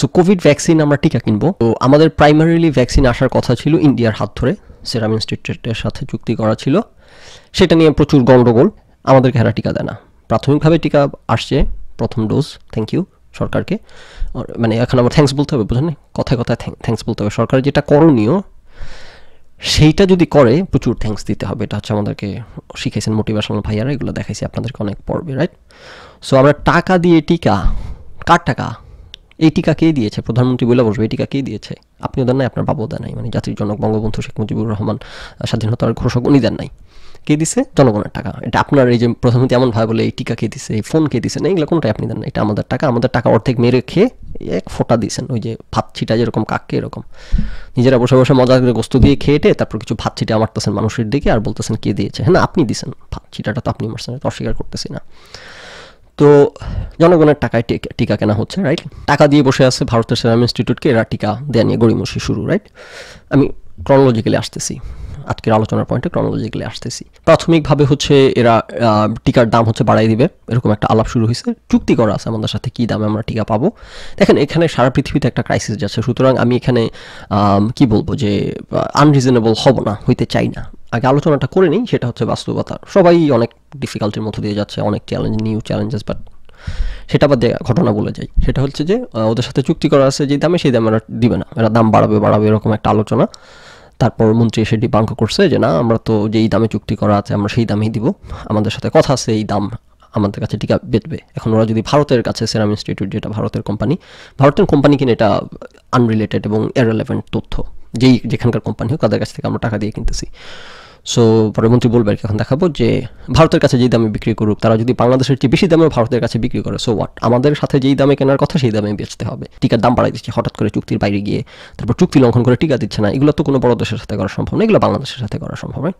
so Covid vaccine আমরা টিকা কিনবো তো আমাদের প্রাইমারিলি ভ্যাকসিন আসার কথা ছিল ইন্ডিয়ার হাত ধরে সেরাম ইনস্টিটিউটের সাথে চুক্তি করা ছিল সেটা নিয়ে প্রচুর গণ্ডগোল আমাদের হেরা টিকা দেয় না প্রাথমিকভাবে টিকা আসছে প্রথম ডোজ থ্যাংক ইউ সরকারকে মানে এখন আমার থ্যাংকস বলতে হবে বুঝলেন কথায় কথায় থ্যাংকস বলতে হবে সরকার যেটা করণীয় সেইটা যদি করে প্রচুর থ্যাংকস দিতে হবে এটা হচ্ছে আমাদেরকে শিখেছেন মোটিভেশনাল ভাইয়ারা এগুলো দেখাইছি আপনাদেরকে অনেক পর্বে রাইট সো আমরা টাকা দিয়ে টিকা কার টাকা এই টিকা কে দিয়েছে প্রধানমন্ত্রী বলে বসবে এই টিকা কে দিয়েছে আপনিও দেন নাই আপনার বাবু দেন নাই মানে জাতির জনক বঙ্গবন্ধু শেখ মুজিবুর রহমান স্বাধীনতার ঘোষক উনি দেন নাই কে দিছে জনগণের টাকা এটা আপনার এই যে প্রধানমন্ত্রী এমন ভাবে বলে এই টিকা কে দিছে এই ফোন কে দিছে না এগুলো কোনোটাই আপনি দেন না এটা আমাদের টাকা আমাদের টাকা অর্ধেক মেরে খেয়ে এক ফোটা দিয়েছেন ওই যে ভাত ছিটা যেরকম কাককে এরকম নিজেরা বসে বসে মজা করে গোস্ত দিয়ে খেয়েটে তারপর কিছু ভাত ছিটা মারতেছেন মানুষের দিকে আর বলতেছেন কে দিয়েছে হ্যাঁ আপনি দিয়েছেন ভাত ছিটাটা তো আপনি মারছেন অস্বীকার করতেছি না তো জনগণের টাকায় টিকা কেনা হচ্ছে রাইট টাকা দিয়ে বসে আছে ভারতের সেরাম ইনস্টিটিউটকে এরা টিকা দেয়া নিয়ে গড়িমসি শুরু রাইট আমি ক্রনোলজিক্যালি আসতেছি আজকের আলোচনার পয়েন্টে ক্রনোলজিক্যালি আসতেছি প্রাথমিকভাবে হচ্ছে এরা টিকার দাম হচ্ছে বাড়াই দিবে এরকম একটা আলাপ শুরু হয়েছে চুক্তি করা আছে আমাদের সাথে কী দামে আমরা টিকা পাবো দেখেন এখানে সারা পৃথিবীতে একটা ক্রাইসিস যাচ্ছে সুতরাং আমি এখানে কি বলবো যে আনরিজনেবল হব না হইতে চাই না আগে আলোচনাটা করে নিই সেটা হচ্ছে বাস্তবতা সবাই অনেক ডিফিকাল্টির মধ্যে দিয়ে যাচ্ছে অনেক চ্যালেঞ্জ নিউ চ্যালেঞ্জেস বাট সেটা বাদ ঘটনা বলে যাই সেটা হচ্ছে যে ওদের সাথে চুক্তি করা আছে যে দামে সেই দামে দিবে না এরা দাম বাড়াবে বাড়াবে এরকম একটা আলোচনা তারপর মন্ত্রী এসে ডিপাঙ্ক করছে যে না আমরা তো যেই দামে চুক্তি করা আছে আমরা সেই দামেই দিব আমাদের সাথে কথা আছে এই দাম আমাদের কাছে টিকা বেঁধবে এখন ওরা যদি ভারতের কাছে সেরাম ইনস্টিটিউট যেটা ভারতের কোম্পানি ভারতের কোম্পানি কিনা এটা আনরিলেটেড এবং এরেলেভেন্ট তথ্য যেই যেখানকার কোম্পানি হোক তাদের কাছ থেকে আমরা টাকা দিয়ে কিনতেছি সো প্রধানমন্ত্রী বলবে আর কি এখন দেখাবো যে ভারতের কাছে যেই দামে বিক্রি করুক তারা যদি বাংলাদেশের চেয়ে বেশি দামে ভারতের কাছে বিক্রি করে সো হোয়াট আমাদের সাথে যেই দামে কেনার কথা সেই দামে বেচতে হবে টিকার দাম বাড়াই দিচ্ছে হঠাৎ করে চুক্তির বাইরে গিয়ে তারপর চুক্তি লঙ্ঘন করে টিকা দিচ্ছে না এগুলো তো কোনো বড় দেশের সাথে করা সম্ভব না এগুলো বাংলাদেশের সাথে করা সম্ভব হয়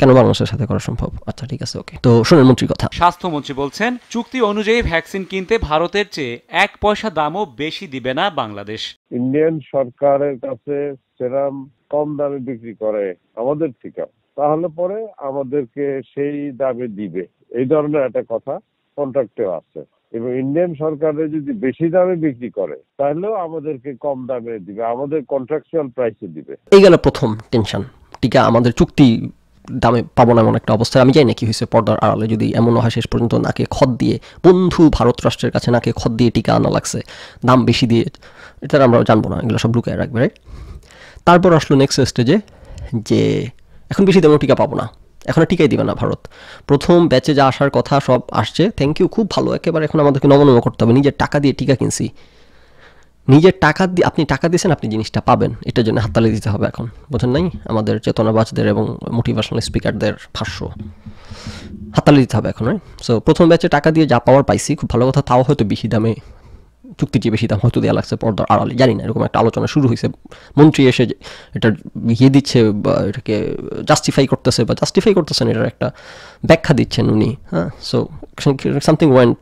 কেন বাংলাদেশের সাথে করা সম্ভব আচ্ছা ঠিক আছে ওকে তো শোনেন মন্ত্রীর কথা স্বাস্থ্যমন্ত্রী বলছেন চুক্তি অনুযায়ী ভ্যাকসিন কিনতে ভারতের চেয়ে এক পয়সা দামও বেশি দিবে না বাংলাদেশ ইন্ডিয়ান সরকারের কাছে সেরাম কম দামে বিক্রি করে আমাদের টিকা তাহলে পরে আমাদেরকে সেই দামে দিবে এই ধরনের একটা কথা কন্ট্রাক্টে আছে এবং ইন্ডিয়ান সরকারে যদি বেশি দামে বিক্রি করে তাহলেও আমাদেরকে কম দামে দিবে আমাদের কন্ট্রাকচুয়াল প্রাইসে দিবে এই গেল প্রথম টেনশন টিকা আমাদের চুক্তি দামে পাবো না এমন একটা অবস্থায় আমি জানি না কি হয়েছে পর্দার আড়ালে যদি এমন হয় শেষ পর্যন্ত নাকে খদ দিয়ে বন্ধু ভারত রাষ্ট্রের কাছে নাকে খদ দিয়ে টিকা আনা লাগছে দাম বেশি দিয়ে এটা আমরা জানবো না এগুলো সব লুকিয়ে রাখবে রাইট তারপর আসলো নেক্সট স্টেজে যে এখন বেশি দামেও টিকা পাবো না এখন টিকাই দিবে না ভারত প্রথম ব্যাচে যা আসার কথা সব আসছে থ্যাংক ইউ খুব ভালো একেবারে এখন আমাদেরকে নমনম করতে হবে নিজের টাকা দিয়ে টিকা কিনছি নিজের টাকা দিয়ে আপনি টাকা দিয়েছেন আপনি জিনিসটা পাবেন এটার জন্য হাততালি দিতে হবে এখন বোঝেন নাই আমাদের চেতনাবাজদের এবং মোটিভেশনাল স্পিকারদের ভাষ্য হাততালি দিতে হবে এখন রাইট সো প্রথম ব্যাচে টাকা দিয়ে যা পাওয়ার পাইছি খুব ভালো কথা তাও হয়তো বেশি দামে চুক্তির চেয়ে বেশি দাম হয়তো দেওয়া লাগছে পর্দার আড়ালে জানি না এরকম একটা আলোচনা শুরু হয়েছে মন্ত্রী এসে এটা ইয়ে দিচ্ছে বা এটাকে জাস্টিফাই করতেছে বা জাস্টিফাই করতেছেন এটার একটা ব্যাখ্যা দিচ্ছেন উনি হ্যাঁ so something went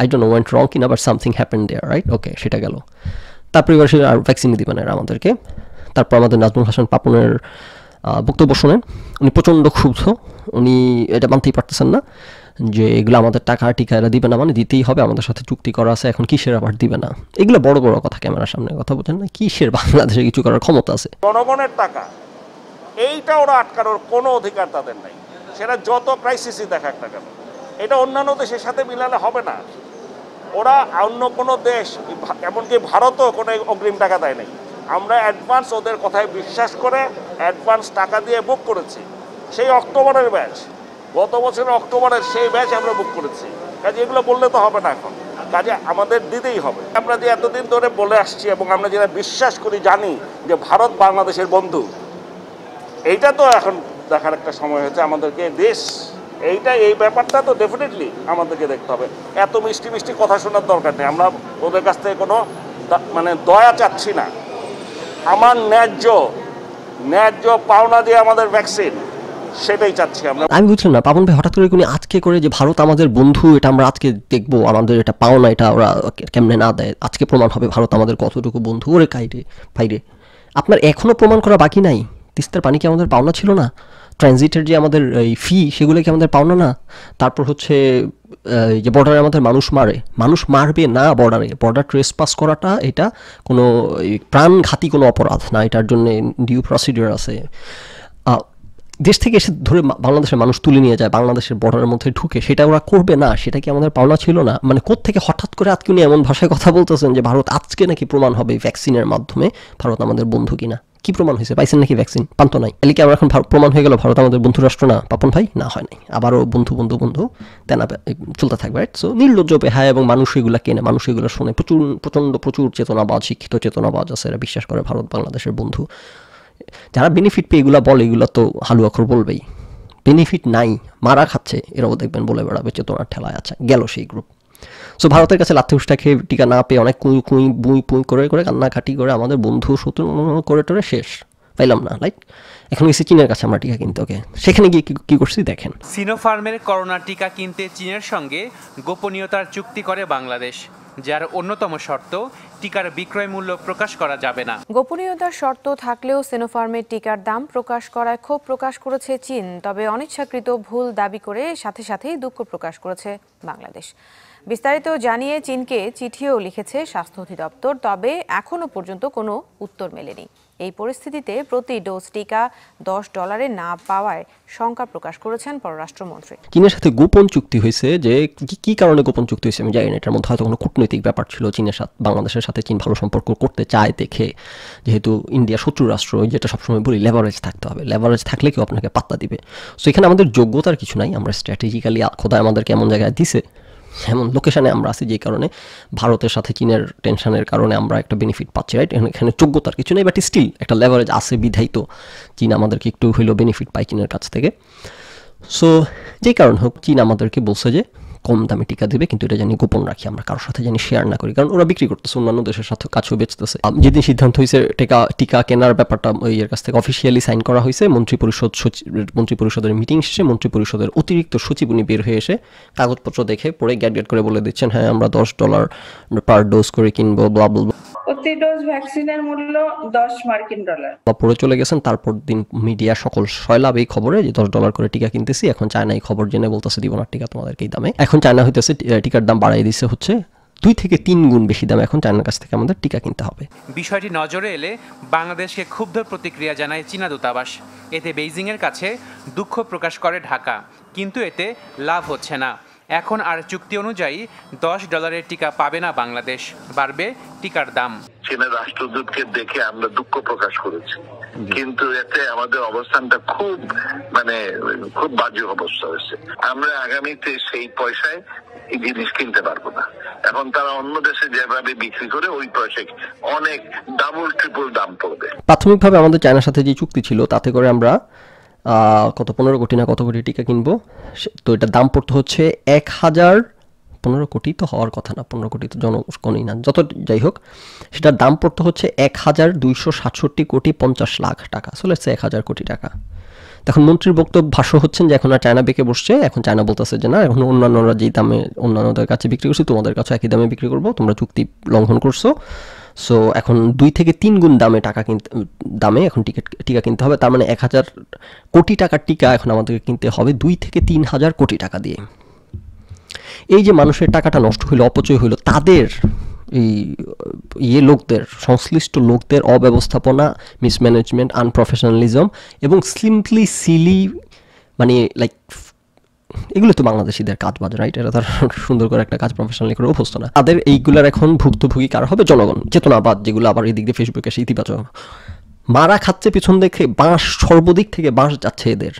I don't went wrong কিন আবার something happen there right okay সেটা গেল তারপরে এবার সে আর ভ্যাকসিন দিবে না আমাদেরকে তারপর আমাদের নাজমুল হাসান পাপনের বক্তব্য শোনেন উনি প্রচণ্ড ক্ষুব্ধ উনি এটা মানতেই পারতেছেন না যে এগুলো আমাদের টাকা টিকা এরা দিবে না মানে দিতেই হবে আমাদের সাথে চুক্তি করা আছে এখন কিসের আবার দিবে না এগুলো বড় বড় কথা ক্যামেরার সামনে কথা বলছেন না কিসের বাংলাদেশে কিছু করার ক্ষমতা আছে জনগণের টাকা এইটা ওরা আটকানোর কোনো অধিকার তাদের নাই সেটা যত ক্রাইসিসই দেখা একটা কেন এটা অন্যান্য দেশের সাথে মিলালে হবে না ওরা অন্য কোনো দেশ এমনকি ভারতও কোনো অগ্রিম টাকা দেয় নাই আমরা অ্যাডভান্স ওদের কথায় বিশ্বাস করে অ্যাডভান্স টাকা দিয়ে বুক করেছি সেই অক্টোবরের ব্যাচ গত বছরের অক্টোবরের সেই ব্যাচ আমরা বুক করেছি কাজে এগুলো বললে তো হবে না এখন কাজে আমাদের দিতেই হবে আমরা যে এতদিন ধরে বলে আসছি এবং আমরা যেটা বিশ্বাস করি জানি যে ভারত বাংলাদেশের বন্ধু এইটা তো এখন দেখার একটা সময় হয়েছে আমাদেরকে দেশ এইটা এই ব্যাপারটা তো ডেফিনেটলি আমাদেরকে দেখতে হবে এত মিষ্টি মিষ্টি কথা শোনার দরকার নেই আমরা ওদের কাছ থেকে কোনো মানে দয়া চাচ্ছি না আমার ন্যায্য ন্যায্য পাওনা দিয়ে আমাদের ভ্যাকসিন সেটাই চাচ্ছি আমরা আমি বুঝলাম না পাবন ভাই হঠাৎ করে কোনো আজকে করে যে ভারত আমাদের বন্ধু এটা আমরা আজকে দেখব আমাদের এটা পাওনা এটা ওরা কেমনে না দেয় আজকে প্রমাণ হবে ভারত আমাদের কতটুকু বন্ধু ওরে কাইরে ভাইরে আপনার এখনও প্রমাণ করা বাকি নাই তিস্তার পানি কি আমাদের পাওনা ছিল না ট্রানজিটের যে আমাদের এই ফি সেগুলো কি আমাদের পাওনা না তারপর হচ্ছে যে বর্ডারে আমাদের মানুষ মারে মানুষ মারবে না বর্ডারে বর্ডার ট্রেস পাস করাটা এটা কোনো প্রাণঘাতী কোনো অপরাধ না এটার জন্য ডিউ প্রসিডিওর আছে দেশ থেকে এসে ধরে বাংলাদেশের মানুষ তুলে নিয়ে যায় বাংলাদেশের বর্ডারের মধ্যে ঢুকে সেটা ওরা করবে না সেটা কি আমাদের পাওনা ছিল না মানে থেকে হঠাৎ করে আজকে উনি এমন ভাষায় কথা বলতেছেন যে ভারত আজকে নাকি প্রমাণ হবে ভ্যাকসিনের মাধ্যমে ভারত আমাদের বন্ধু কিনা কি প্রমাণ হয়েছে পাইছেন নাকি ভ্যাকসিন তো নাই তাহলে কি আমার এখন প্রমাণ হয়ে গেল ভারত আমাদের বন্ধু রাষ্ট্র না পাপন ভাই না হয় নাই আবারও বন্ধু বন্ধু বন্ধু তেনা চলতে থাকবে রাইট সো নির্লজ্জ বেহায় এবং মানুষ এগুলো কেনে মানুষ এগুলো শোনে প্রচুর প্রচণ্ড প্রচুর চেতনাবাজ শিক্ষিত চেতনাবাজ আছে এরা বিশ্বাস করে ভারত বাংলাদেশের বন্ধু যারা বেনিফিট পেয়ে এগুলো বলে এগুলো তো হালুয়াখর বলবেই বেনিফিট নাই মারা খাচ্ছে এরাও দেখবেন বলে বেড়াবে চেতনার ঠেলায় আছে গেল সেই গ্রুপ সো ভারতের কাছে লাথি উষ্ঠা খেয়ে টিকা না পেয়ে অনেক কুঁই কুঁই বুঁই পুঁই করে করে কান্নাকাটি করে আমাদের বন্ধু শত্রু করে টোরে শেষ পাইলাম না রাইট এখন এসে চীনের কাছে আমরা টিকা কিনতে ওকে সেখানে গিয়ে কি করছি দেখেন সিনোফার্মের করোনা টিকা কিনতে চীনের সঙ্গে গোপনীয়তার চুক্তি করে বাংলাদেশ যার অন্যতম শর্ত টিকার বিক্রয় মূল্য প্রকাশ করা যাবে না গোপনীয়তার শর্ত থাকলেও সিনোফার্মের টিকার দাম প্রকাশ করায় ক্ষোভ প্রকাশ করেছে চীন তবে অনিচ্ছাকৃত ভুল দাবি করে সাথে সাথেই দুঃখ প্রকাশ করেছে বাংলাদেশ বিস্তারিত জানিয়ে চীনকে চিঠিও লিখেছে স্বাস্থ্য অধিদপ্তর তবে এখনও পর্যন্ত কোনো উত্তর মেলেনি এই পরিস্থিতিতে প্রতি ডোজ টিকা দশ ডলারে না পাওয়ায় শঙ্কা প্রকাশ করেছেন পররাষ্ট্রমন্ত্রী চীনের সাথে গোপন চুক্তি হয়েছে যে কি কারণে গোপন চুক্তি হয়েছে আমি জানি না এটার মধ্যে হয়তো কোনো কূটনৈতিক ব্যাপার ছিল চীনের সাথে বাংলাদেশের সাথে চীন ভালো সম্পর্ক করতে চায় দেখে যেহেতু ইন্ডিয়া শত্রু রাষ্ট্র যেটা সবসময় বলি লেভারেজ থাকতে হবে লেভারেজ থাকলে কেউ আপনাকে পাত্তা দিবে সো এখানে আমাদের যোগ্যতার কিছু নাই আমরা স্ট্র্যাটেজিক্যালি খোদায় আমাদেরকে এমন জায়গায় দিছে এমন লোকেশানে আমরা আছি যে কারণে ভারতের সাথে চীনের টেনশনের কারণে আমরা একটা বেনিফিট পাচ্ছি রাইট এখানে যোগ্যতার কিছু নেই বাট স্টিল একটা লেভারেজ আছে বিধায়িত চীন আমাদেরকে একটু হইলেও বেনিফিট পায় চীনের কাছ থেকে সো যেই কারণ হোক চীন আমাদেরকে বলছে যে কম দামে টিকা দেবে কিন্তু এটা জানি গোপন রাখি আমরা কারোর সাথে জানি শেয়ার না করি কারণ ওরা বিক্রি করতেছে অন্যান্য দেশের সাথে কাছেও বেচতেছে যেদিন সিদ্ধান্ত হয়েছে টিকা টিকা কেনার ব্যাপারটা এর কাছ থেকে অফিসিয়ালি সাইন করা হয়েছে মন্ত্রী পরিষদ সচিব মন্ত্রী পরিষদের মিটিং শেষে মন্ত্রী পরিষদের অতিরিক্ত সচিব উনি বের হয়ে এসে কাগজপত্র দেখে পড়ে গ্যাট গ্যাট করে বলে দিচ্ছেন হ্যাঁ আমরা দশ ডলার পার ডোজ করে কিনবো ব্লা প্রতি ডোজ ভ্যাকসিনের মূল্য দশ মার্কিন ডলার পরে চলে গেছেন তারপর দিন মিডিয়া সকল সয়লাভ এই খবরে যে দশ ডলার করে টিকা কিনতেছি এখন চায়না এই খবর জেনে বলতেছে দিব না টিকা তোমাদেরকে এই দামে এখন চায়না হইতেছে টিকার দাম বাড়াই দিচ্ছে হচ্ছে দুই থেকে তিন গুণ বেশি দামে এখন চায়নার কাছ থেকে আমাদের টিকা কিনতে হবে বিষয়টি নজরে এলে বাংলাদেশকে ক্ষুব্ধ প্রতিক্রিয়া জানায় চীনা দূতাবাস এতে বেইজিংয়ের কাছে দুঃখ প্রকাশ করে ঢাকা কিন্তু এতে লাভ হচ্ছে না এখন আর চুক্তি অনুযায়ী দশ ডলারের টিকা পাবে না বাংলাদেশ বাড়বে টিকার দাম চীনের রাষ্ট্রদূতকে দেখে আমরা দুঃখ প্রকাশ করেছি কিন্তু এতে আমাদের অবস্থানটা খুব মানে খুব বাজে অবস্থা হয়েছে আমরা আগামীতে সেই পয়সায় এই জিনিস কিনতে পারবো না এখন তারা অন্য দেশে যেভাবে বিক্রি করে ওই পয়সায় অনেক ডাবল ট্রিপল দাম পড়বে প্রাথমিকভাবে আমাদের চায়নার সাথে যে চুক্তি ছিল তাতে করে আমরা কত পনেরো কোটি না কত কোটি টিকা কিনবো তো এটার দাম পড়তে হচ্ছে এক হাজার পনেরো কোটি তো হওয়ার কথা না পনেরো কোটি তো জনগণই না যত যাই হোক সেটার দাম পড়তে হচ্ছে এক হাজার দুইশো সাতষট্টি কোটি পঞ্চাশ লাখ টাকা চলে এসছে এক হাজার কোটি টাকা তখন মন্ত্রীর বক্তব্য ভাষ্য হচ্ছেন যে এখন আর চায়না বেঁকে বসছে এখন চায়না বলতেছে যে না এখন অন্যান্যরা যেই দামে অন্যান্যদের কাছে বিক্রি করছি তোমাদের কাছে একই দামে বিক্রি করবো তোমরা চুক্তি লঙ্ঘন করছো সো এখন দুই থেকে তিন গুণ দামে টাকা কিনতে দামে এখন টিকিট টিকা কিনতে হবে তার মানে এক হাজার কোটি টাকার টিকা এখন আমাদেরকে কিনতে হবে দুই থেকে তিন হাজার কোটি টাকা দিয়ে এই যে মানুষের টাকাটা নষ্ট হইলো অপচয় হইলো তাদের এই ইয়ে লোকদের সংশ্লিষ্ট লোকদের অব্যবস্থাপনা মিসম্যানেজমেন্ট আনপ্রফেশনালিজম এবং সিম্পলি সিলি মানে লাইক এগুলো তো বাংলাদেশিদের কাজ বাজ রাইট এটা তারা সুন্দর করে একটা কাজ প্রফেশনালি করে অভ্যস্ত না তাদের এইগুলার এখন ভুক্তভোগী কার হবে জনগণ চেতনাবাদ যেগুলো আবার এদিক দিয়ে ফেসবুকে এসে ইতিবাচক মারা খাচ্ছে পিছন দেখে বাঁশ সর্বদিক থেকে বাঁশ যাচ্ছে এদের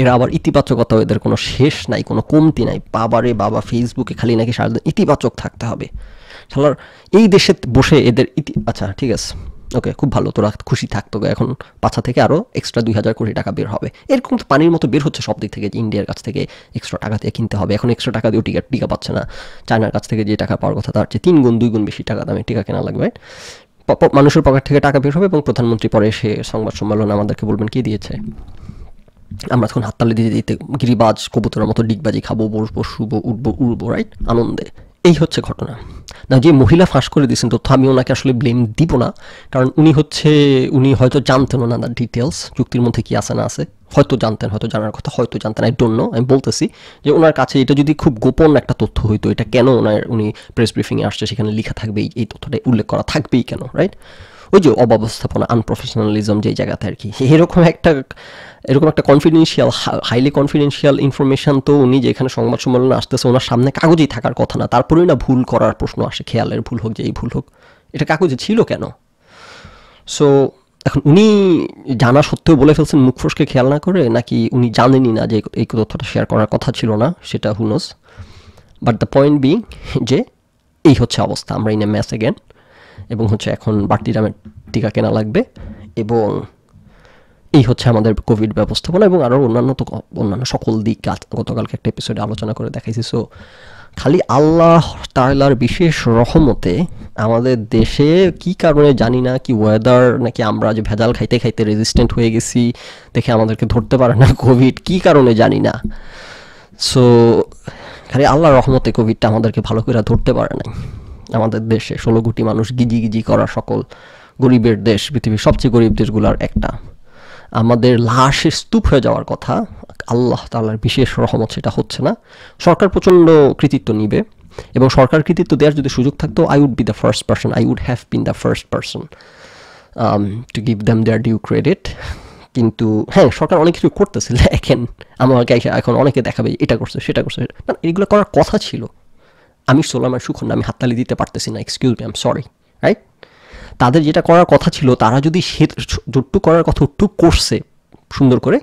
এরা আবার ইতিবাচকতা এদের কোনো শেষ নাই কোনো কমতি নাই বাবারে বাবা ফেসবুকে খালি নাকি সারাদিন ইতিবাচক থাকতে হবে শালার এই দেশে বসে এদের ইতি আচ্ছা ঠিক আছে ওকে খুব ভালো তোরা খুশি থাকতো এখন পাছা থেকে আরও এক্সট্রা দুই হাজার কোটি টাকা বের হবে এরকম তো পানির মতো বের হচ্ছে সব দিক থেকে যে ইন্ডিয়ার কাছ থেকে এক্সট্রা টাকা দিয়ে কিনতে হবে এখন এক্সট্রা টাকা দিয়েও টিকা টিকা পাচ্ছে না চায়নার কাছ থেকে যে টাকা পাওয়ার কথা তার চেয়ে তিন গুণ দুই গুণ বেশি টাকা দামে টিকা কেনা লাগবে মানুষের পকেট থেকে টাকা বের হবে এবং প্রধানমন্ত্রী পরে এসে সংবাদ সম্মেলন আমাদেরকে বলবেন কী দিয়েছে আমরা তখন হাততালি দিতে দিতে গিরিবাজ কবুতরের মতো ডিগবাজি খাবো বসবো শুবো উঠবো উড়বো রাইট আনন্দে এই হচ্ছে ঘটনা না যে মহিলা ফাঁস করে দিয়েছেন তথ্য আমি ওনাকে আসলে ব্লেম দিব না কারণ উনি হচ্ছে উনি হয়তো জানতেন না না ডিটেলস চুক্তির মধ্যে কি আছে না আছে হয়তো জানতেন হয়তো জানার কথা হয়তো জানতেন আই ডোন্ট নো আমি বলতেছি যে ওনার কাছে এটা যদি খুব গোপন একটা তথ্য হইতো এটা কেন ওনার উনি প্রেস ব্রিফিংয়ে আসছে সেখানে লেখা থাকবেই এই তথ্যটা উল্লেখ করা থাকবেই কেন রাইট ওই যে অব্যবস্থাপনা আনপ্রফেশনালিজম যে জায়গাতে আর কি এরকম একটা এরকম একটা কনফিডেন্সিয়াল হাইলি কনফিডেন্সিয়াল ইনফরমেশান তো উনি যেখানে সংবাদ সম্মেলনে আসতেছে ওনার সামনে কাগজেই থাকার কথা না তারপরেই না ভুল করার প্রশ্ন আসে খেয়ালের ভুল হোক যে এই ভুল হোক এটা কাগজে ছিল কেন সো এখন উনি জানা সত্ত্বেও বলে ফেলছেন মুখফোসকে খেয়াল না করে নাকি উনি জানেনই না যে এই তথ্যটা শেয়ার করার কথা ছিল না সেটা হুনস বাট দ্য পয়েন্ট বিং যে এই হচ্ছে অবস্থা আমরা ইন এ ম্যাচ এগেন এবং হচ্ছে এখন বাড়তি দামের টিকা কেনা লাগবে এবং এই হচ্ছে আমাদের কোভিড ব্যবস্থাপনা এবং আরও অন্যান্য তো অন্যান্য সকল দিক গতকালকে একটা এপিসোডে আলোচনা করে দেখাইছি সো খালি আল্লাহ তালার বিশেষ রহমতে আমাদের দেশে কি কারণে জানি না কি ওয়েদার নাকি আমরা যে ভেজাল খাইতে খাইতে রেজিস্ট্যান্ট হয়ে গেছি দেখে আমাদেরকে ধরতে পারে না কোভিড কি কারণে জানি না সো খালি আল্লাহর রহমতে কোভিডটা আমাদেরকে ভালো করে ধরতে পারে নাই আমাদের দেশে ষোলো কোটি মানুষ গিজি গিজি করা সকল গরিবের দেশ পৃথিবীর সবচেয়ে গরিব দেশগুলোর একটা আমাদের লাশে স্তূপ হয়ে যাওয়ার কথা আল্লাহ তাল্লার বিশেষ রহমত সেটা হচ্ছে না সরকার প্রচণ্ড কৃতিত্ব নিবে এবং সরকার কৃতিত্ব দেওয়ার যদি সুযোগ থাকতো I would be the first person I would have been the first person to give them their due credit কিন্তু হ্যাঁ সরকার অনেক কিছু করতেছে এখন আমাকে এখন অনেকে দেখাবে এটা করছে সেটা করছে মানে এগুলো করার কথা ছিল আমি সোলামান সুখন আমি হাততালি দিতে পারতেছি না excuse me am sorry right তাদের যেটা করার কথা ছিল তারা যদি সে যতটুকু করার কথা ওটুক করছে সুন্দর করে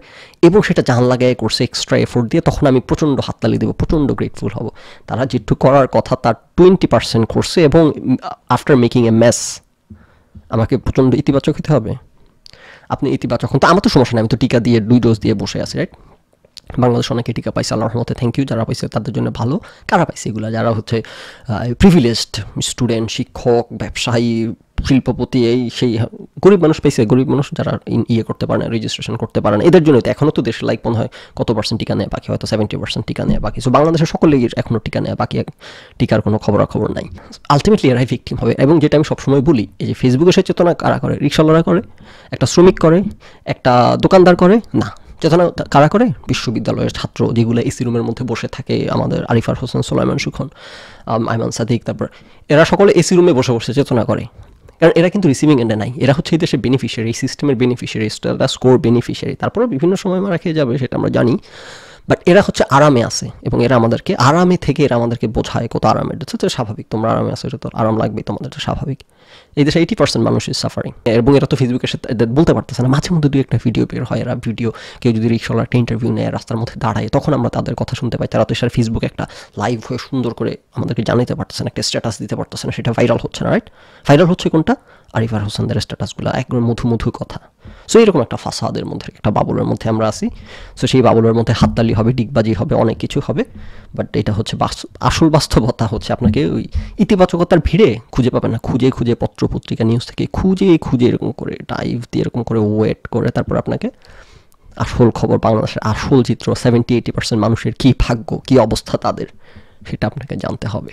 এবং সেটা জান লাগায় করছে এক্সট্রা এফোর্ট দিয়ে তখন আমি প্রচণ্ড হাততালি দেবো প্রচণ্ড গ্রেটফুল হব তারা যেটুকু করার কথা তার টোয়েন্টি পার্সেন্ট করছে এবং আফটার মেকিং এ ম্যাস আমাকে প্রচণ্ড ইতিবাচক হতে হবে আপনি ইতিবাচক হন তো আমার তো সমস্যা নেই আমি তো টিকা দিয়ে দুই ডোজ দিয়ে বসে আছি রাইট বাংলাদেশ অনেকে টিকা পাইছে আল্লাহ রহমতে থ্যাংক ইউ যারা পাইছে তাদের জন্য ভালো কারা পাইছে এগুলো যারা হচ্ছে প্রিভিলেজড স্টুডেন্ট শিক্ষক ব্যবসায়ী শিল্পপতি এই সেই গরিব মানুষ পেয়েছে গরিব মানুষ যারা ইয়ে করতে পারে না রেজিস্ট্রেশন করতে পারে না এদের জন্য তো এখনও তো দেশে লাইক মনে হয় কত পার্সেন্ট টিকা নেয় বাকি হয়তো সেভেন্টি পার্সেন্ট টিকা নেয় বাকি সো বাংলাদেশের সকলেই এখনও টিকা নেয় বাকি টিকার কোনো খবরাখবর নাই আলটিমেটলি এরাই ভিকটিম হবে এবং যেটা আমি সবসময় বলি এই যে ফেসবুকে সচেতনা কারা করে রিক্সাওয়ালারা করে একটা শ্রমিক করে একটা দোকানদার করে না চেতনা কারা করে বিশ্ববিদ্যালয়ের ছাত্র যেগুলো এসি রুমের মধ্যে বসে থাকে আমাদের আরিফার হোসেন সোলাইমান সুখন আইমান সাদিক তারপর এরা সকলে এসি রুমে বসে বসে চেতনা করে কারণ এরা কিন্তু রিসিভিং এন্ডে নাই এরা হচ্ছে এই দেশের বেনিফিশিয়ারি সিস্টেমের বেনিফিশিয়ারি তারা স্কোর বেনিফিশিয়ারি তারপরে বিভিন্ন সময় মারা খেয়ে যাবে সেটা আমরা জানি বাট এরা হচ্ছে আরামে আছে এবং এরা আমাদেরকে আরামে থেকে এরা আমাদেরকে বোঝায় কত আরামের হচ্ছে তো স্বাভাবিক তোমরা আরামে আছো এটা তো আরাম লাগবে তোমাদের তো স্বাভাবিক এই দেশে এইটি পার্সেন্ট মানুষ ইজ সাফারিং এবং এরা তো ফেসবুকের সাথে বলতে পারতেছে না মাঝে মধ্যে দুই একটা ভিডিও বের হয় এরা ভিডিও কেউ যদি রিক্সাওয়ালা একটা ইন্টারভিউ নেয় রাস্তার মধ্যে দাঁড়ায় তখন আমরা তাদের কথা শুনতে পাই তারা তো সেটা ফেসবুকে একটা লাইভ হয়ে সুন্দর করে আমাদেরকে জানাতে পারতেছে না একটা স্ট্যাটাস দিতে পারতেছে না সেটা ভাইরাল হচ্ছে না রাইট ভাইরাল হচ্ছে কোনটা আরিফার হোসেনদের স্ট্যাটাসগুলো একদম মধু মধু কথা সো এরকম একটা ফাসাদের মধ্যে একটা বাবুলের মধ্যে আমরা আসি সো সেই বাবুলের মধ্যে হাততালি হবে ডিগবাজি হবে অনেক কিছু হবে বাট এটা হচ্ছে আসল বাস্তবতা হচ্ছে আপনাকে ওই ইতিবাচকতার ভিড়ে খুঁজে পাবেন না খুঁজে খুঁজে পত্র পত্রিকা নিউজ থেকে খুঁজে খুঁজে এরকম করে টাইভ দিয়ে এরকম করে ওয়েট করে তারপর আপনাকে আসল খবর বাংলাদেশের আসল চিত্র সেভেন্টি এইটি পার্সেন্ট মানুষের কী ভাগ্য কী অবস্থা তাদের সেটা আপনাকে জানতে হবে